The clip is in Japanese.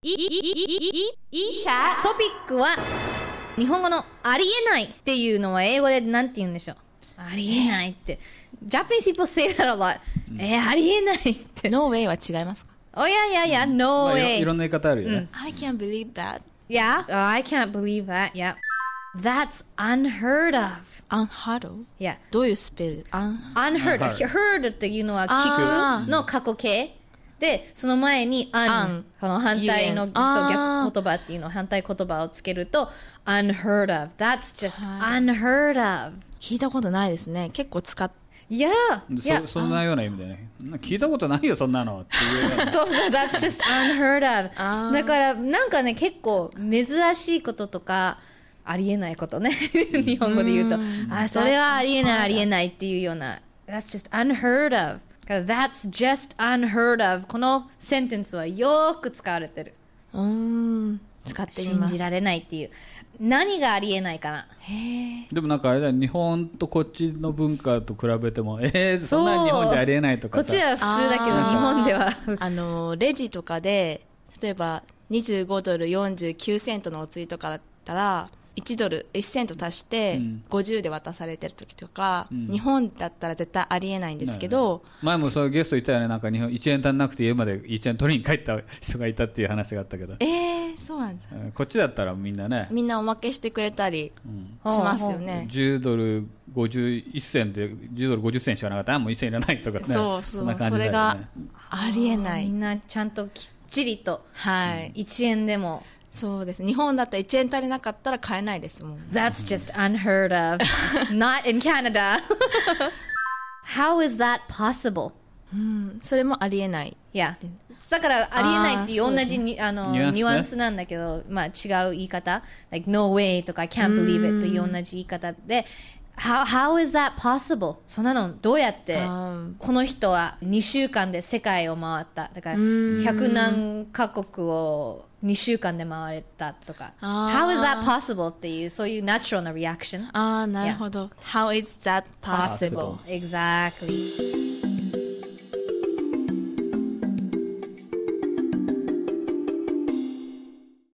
い、い、い、い、い、い、い、ゃトピックは、日本語のありえないっていうのは英語でなんて言うんでしょう。ありえないって。Japanese people say that a lot. えー、ありえないって。No way は違いますかおやいやいや、No way. いろんな言い方あるよね。I can't believe that. Yeah, I can't believe that. Yeah. That's unheard of. unheard of? Yeah. どういうスペル ?unheard. unheard. of っていうのは聞くの過去形。で、その前に、アン、この反対の、そう、逆言葉っていうの、反対言葉をつけると、unheard of. That's just unheard of. 聞いたことないですね。結構使って。いや、そそんなような意味でね、聞いたことないよ、そんなのっていう。そうそう、that's just unheard of. だから、なんかね、結構珍しいこととか、ありえないことね、日本語で言うと、あ、それはありえない、ありえないっていうような、that's just unheard of. から、That's just unheard of このセンテンスはよく使われてる。うん。使ってみ信ます。じられないっていう。何がありえないかな。へでもなんかあれだ日本とこっちの文化と比べてもえー、そんな日本じゃありえないとかこっちは普通だけど、日本では。あの、レジとかで、例えば25ドル49セントのお釣りとかだったら、1ドル1セント足して50で渡されてる時とか、うん、日本だったら絶対ありえないんですけど、前もそうゲストいたよねなんか日本1円足んなくて家まで1円取りに帰った人がいたっていう話があったけどええー、そうなんです、こっちだったらみんなねみんなおまけしてくれたりしますよね、うん、10ドル51銭で10ドル50銭しかなかったらもう1銭いらないとかねそうそう、ね、それがありえないみんなちゃんときっちりと、はい、1円でもそうです日本だと1円足りなかったら買えないですもん That's just unheard of not in Canada How is that possible? うん、それもありえない。いや。だから、ありえないっていう同じにあのニュアンスなんだけど、まあ違う言い方。like no way とか can't believe it という同じ言い方で、How, how is that possible? そんなのどうやってこの人は2週間で世界を回っただから100何カ国を How is that possible? っていう、そういうナチュラルなリアクション。ああ、なるほど。Yeah. How is that possible? possible. Exactly.